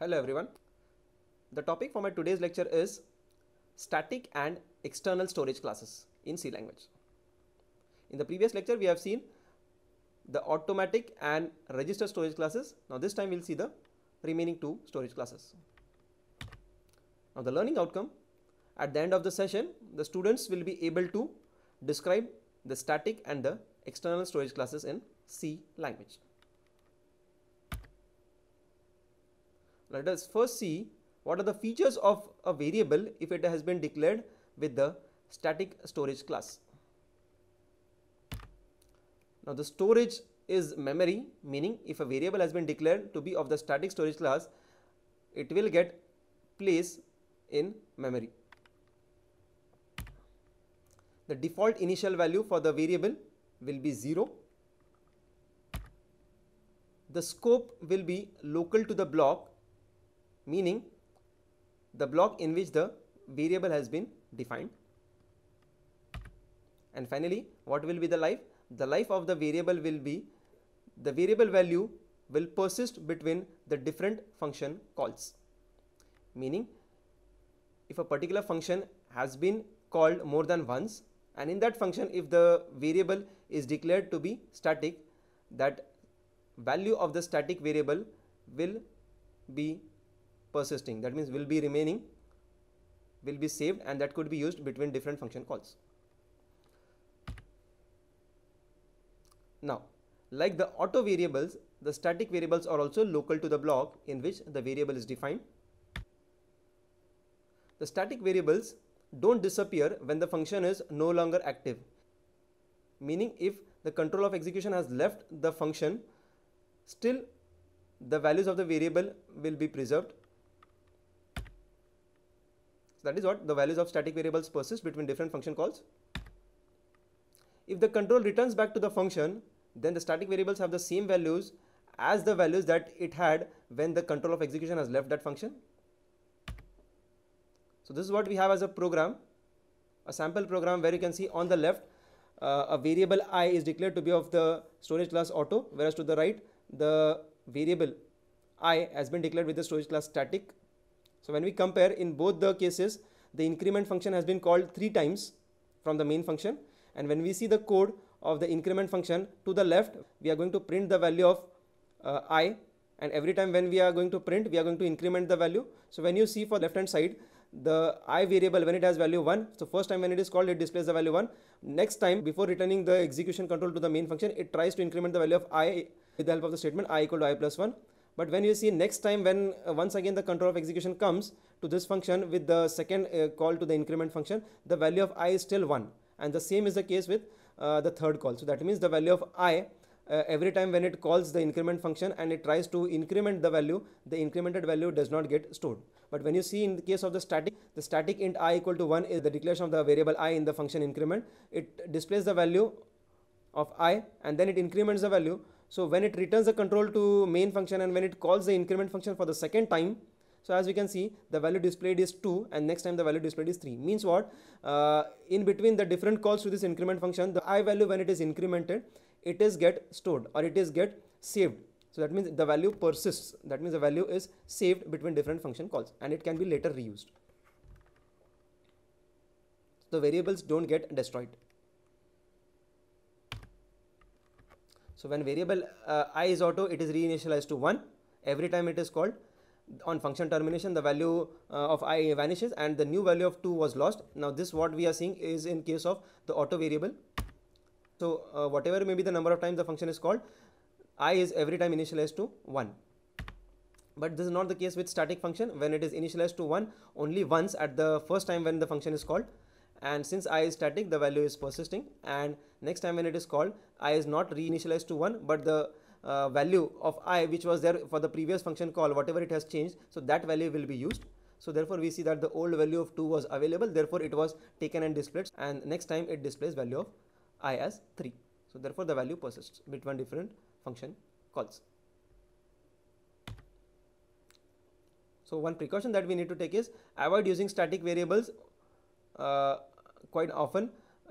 Hello everyone. The topic for my today's lecture is static and external storage classes in C language. In the previous lecture we have seen the automatic and register storage classes. Now this time we'll see the remaining two storage classes. Now the learning outcome at the end of the session the students will be able to describe the static and the external storage classes in C language. Let us first see what are the features of a variable if it has been declared with the static storage class. Now the storage is memory meaning if a variable has been declared to be of the static storage class it will get place in memory. The default initial value for the variable will be 0. The scope will be local to the block meaning the block in which the variable has been defined. And finally, what will be the life? The life of the variable will be the variable value will persist between the different function calls. Meaning, if a particular function has been called more than once and in that function if the variable is declared to be static that value of the static variable will be persisting that means will be remaining will be saved and that could be used between different function calls. Now like the auto variables the static variables are also local to the block in which the variable is defined. The static variables don't disappear when the function is no longer active meaning if the control of execution has left the function still the values of the variable will be preserved so that is what the values of static variables persist between different function calls. If the control returns back to the function, then the static variables have the same values as the values that it had when the control of execution has left that function. So this is what we have as a program, a sample program where you can see on the left, uh, a variable i is declared to be of the storage class auto, whereas to the right, the variable i has been declared with the storage class static so when we compare in both the cases, the increment function has been called three times from the main function. And when we see the code of the increment function to the left, we are going to print the value of uh, i. And every time when we are going to print, we are going to increment the value. So when you see for left hand side, the i variable when it has value 1 so first time when it is called it displays the value 1 next time before returning the execution control to the main function it tries to increment the value of i with the help of the statement i equal to i plus 1 but when you see next time when uh, once again the control of execution comes to this function with the second uh, call to the increment function, the value of i is still 1. And the same is the case with uh, the third call. So that means the value of i uh, every time when it calls the increment function and it tries to increment the value, the incremented value does not get stored. But when you see in the case of the static, the static int i equal to 1 is the declaration of the variable i in the function increment. It displays the value of i and then it increments the value so when it returns the control to main function and when it calls the increment function for the second time, so as we can see, the value displayed is 2 and next time the value displayed is 3. Means what? Uh, in between the different calls to this increment function, the i value when it is incremented, it is get stored or it is get saved. So that means the value persists. That means the value is saved between different function calls and it can be later reused. The variables don't get destroyed. So when variable uh, i is auto, it is reinitialized to 1 every time it is called. On function termination, the value uh, of i vanishes and the new value of 2 was lost. Now this what we are seeing is in case of the auto variable. So uh, whatever may be the number of times the function is called, i is every time initialized to 1 but this is not the case with static function when it is initialized to 1 only once at the first time when the function is called and since i is static the value is persisting and next time when it is called i is not reinitialized to 1 but the uh, value of i which was there for the previous function call whatever it has changed so that value will be used so therefore we see that the old value of 2 was available therefore it was taken and displayed and next time it displays value of i as 3 so therefore the value persists between different function calls so one precaution that we need to take is avoid using static variables uh, quite often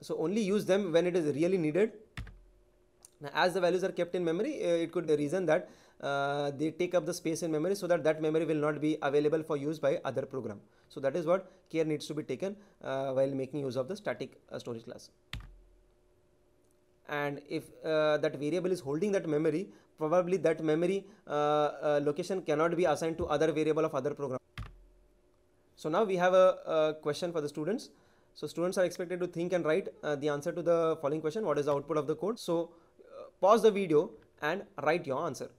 so only use them when it is really needed now, as the values are kept in memory, uh, it could be a reason that uh, they take up the space in memory so that that memory will not be available for use by other program. So that is what care needs to be taken uh, while making use of the static uh, storage class. And if uh, that variable is holding that memory, probably that memory uh, location cannot be assigned to other variable of other program. So now we have a, a question for the students. So students are expected to think and write uh, the answer to the following question. What is the output of the code? So pause the video and write your answer.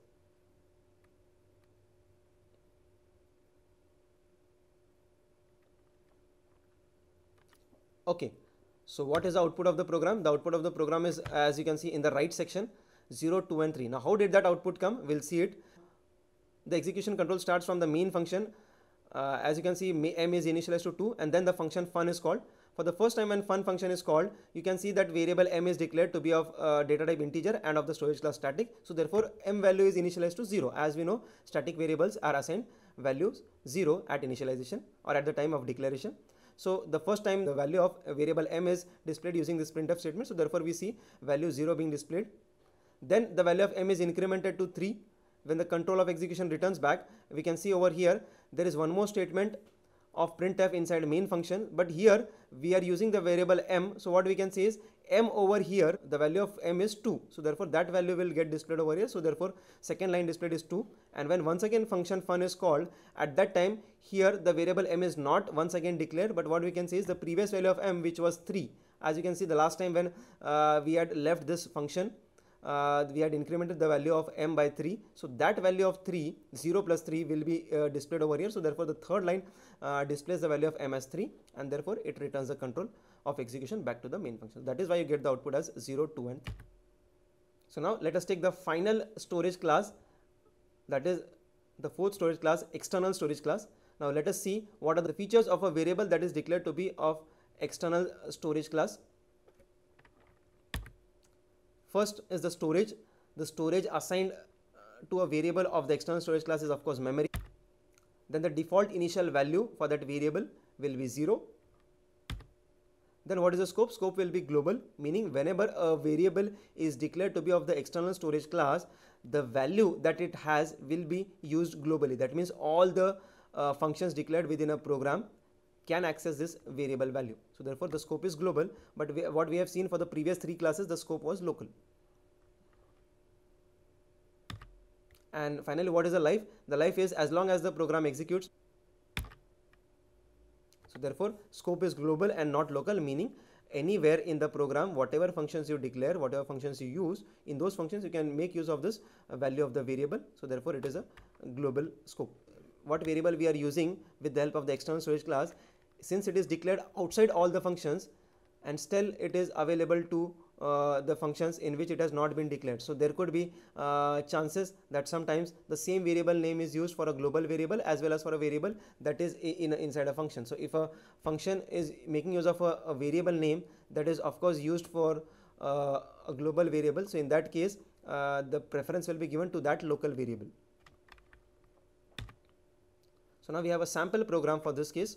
Okay, so what is the output of the program? The output of the program is as you can see in the right section 0, 2 and 3. Now how did that output come? We'll see it. The execution control starts from the main function. Uh, as you can see m is initialized to 2 and then the function fun is called. For the first time when fun function is called, you can see that variable m is declared to be of uh, data type integer and of the storage class static. So therefore m value is initialized to 0. As we know, static variables are assigned values 0 at initialization or at the time of declaration. So the first time the value of variable m is displayed using this printf statement. So therefore we see value 0 being displayed. Then the value of m is incremented to 3. When the control of execution returns back, we can see over here, there is one more statement of printf inside main function but here we are using the variable m so what we can say is m over here the value of m is 2 so therefore that value will get displayed over here so therefore second line displayed is 2 and when once again function fun is called at that time here the variable m is not once again declared but what we can say is the previous value of m which was 3 as you can see the last time when uh, we had left this function uh, we had incremented the value of m by 3 so that value of 3 0 plus 3 will be uh, displayed over here so therefore the third line uh, displays the value of m as 3 and therefore it returns the control of execution back to the main function that is why you get the output as 0 2 and 3 so now let us take the final storage class that is the fourth storage class external storage class now let us see what are the features of a variable that is declared to be of external storage class First is the storage. The storage assigned uh, to a variable of the external storage class is of course memory. Then the default initial value for that variable will be 0. Then what is the scope? Scope will be global, meaning whenever a variable is declared to be of the external storage class, the value that it has will be used globally. That means all the uh, functions declared within a program can access this variable value. So therefore the scope is global, but we, what we have seen for the previous three classes, the scope was local. And finally, what is the life? The life is as long as the program executes. So therefore scope is global and not local, meaning anywhere in the program whatever functions you declare whatever functions you use in those functions you can make use of this value of the variable so therefore it is a global scope what variable we are using with the help of the external storage class since it is declared outside all the functions and still it is available to uh, the functions in which it has not been declared. So there could be uh, chances that sometimes the same variable name is used for a global variable as well as for a variable that is in, inside a function. So if a function is making use of a, a variable name that is of course used for uh, a global variable. So in that case, uh, the preference will be given to that local variable. So now we have a sample program for this case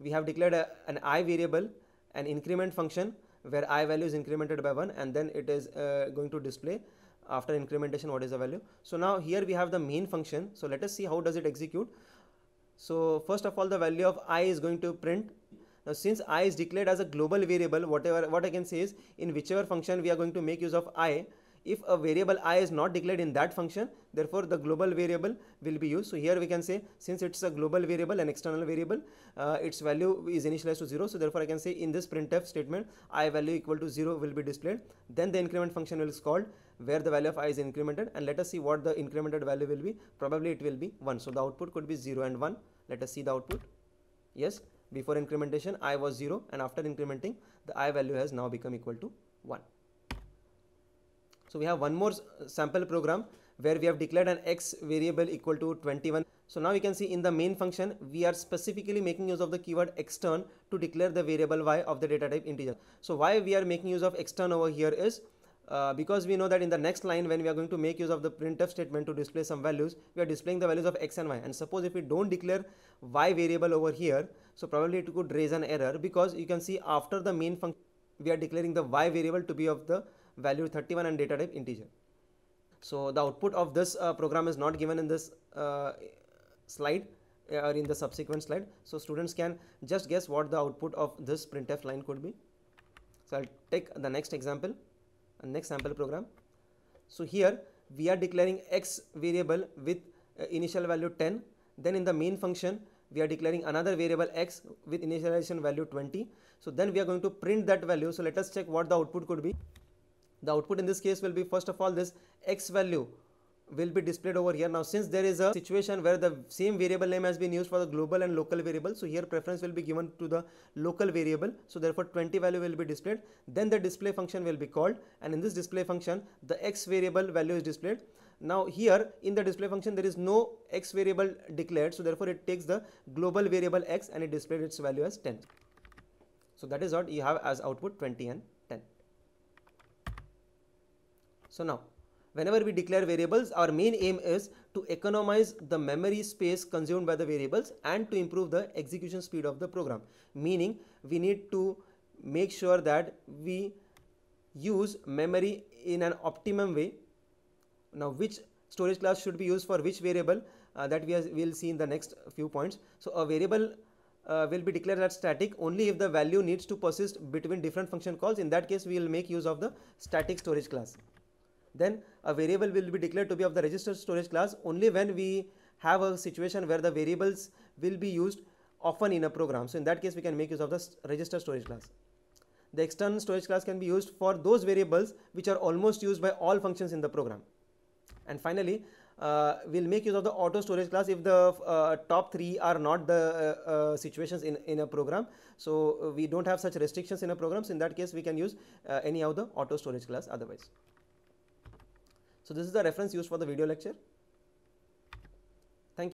we have declared a, an i variable an increment function where i value is incremented by 1 and then it is uh, going to display after incrementation what is the value so now here we have the main function so let us see how does it execute so first of all the value of i is going to print now since i is declared as a global variable whatever what i can say is in whichever function we are going to make use of i if a variable i is not declared in that function therefore the global variable will be used so here we can say since it's a global variable an external variable uh, its value is initialized to 0 so therefore i can say in this printf statement i value equal to 0 will be displayed then the increment function will is called where the value of i is incremented and let us see what the incremented value will be probably it will be 1 so the output could be 0 and 1 let us see the output yes before incrementation i was 0 and after incrementing the i value has now become equal to 1 so we have one more uh, sample program where we have declared an x variable equal to 21. So now you can see in the main function, we are specifically making use of the keyword extern to declare the variable y of the data type integer. So why we are making use of extern over here is uh, because we know that in the next line when we are going to make use of the printf statement to display some values we are displaying the values of x and y and suppose if we don't declare y variable over here so probably it could raise an error because you can see after the main function we are declaring the y variable to be of the value 31 and data type integer. So the output of this uh, program is not given in this uh, slide uh, or in the subsequent slide. So students can just guess what the output of this printf line could be. So I'll take the next example, uh, next sample program. So here we are declaring x variable with uh, initial value 10. Then in the main function, we are declaring another variable x with initialization value 20. So then we are going to print that value. So let us check what the output could be the output in this case will be first of all this x value will be displayed over here now since there is a situation where the same variable name has been used for the global and local variable so here preference will be given to the local variable so therefore 20 value will be displayed then the display function will be called and in this display function the x variable value is displayed now here in the display function there is no x variable declared so therefore it takes the global variable x and it displayed its value as 10 so that is what you have as output 20 and so now, whenever we declare variables, our main aim is to economize the memory space consumed by the variables and to improve the execution speed of the program. Meaning, we need to make sure that we use memory in an optimum way. Now, which storage class should be used for which variable uh, that we will see in the next few points. So, a variable uh, will be declared as static only if the value needs to persist between different function calls. In that case, we will make use of the static storage class then a variable will be declared to be of the register storage class only when we have a situation where the variables will be used often in a program. So in that case, we can make use of the register storage class. The external storage class can be used for those variables which are almost used by all functions in the program. And finally, uh, we'll make use of the auto storage class if the uh, top three are not the uh, uh situations in, in a program. So uh, we don't have such restrictions in a program. So in that case, we can use uh, any of the auto storage class otherwise. So, this is the reference used for the video lecture.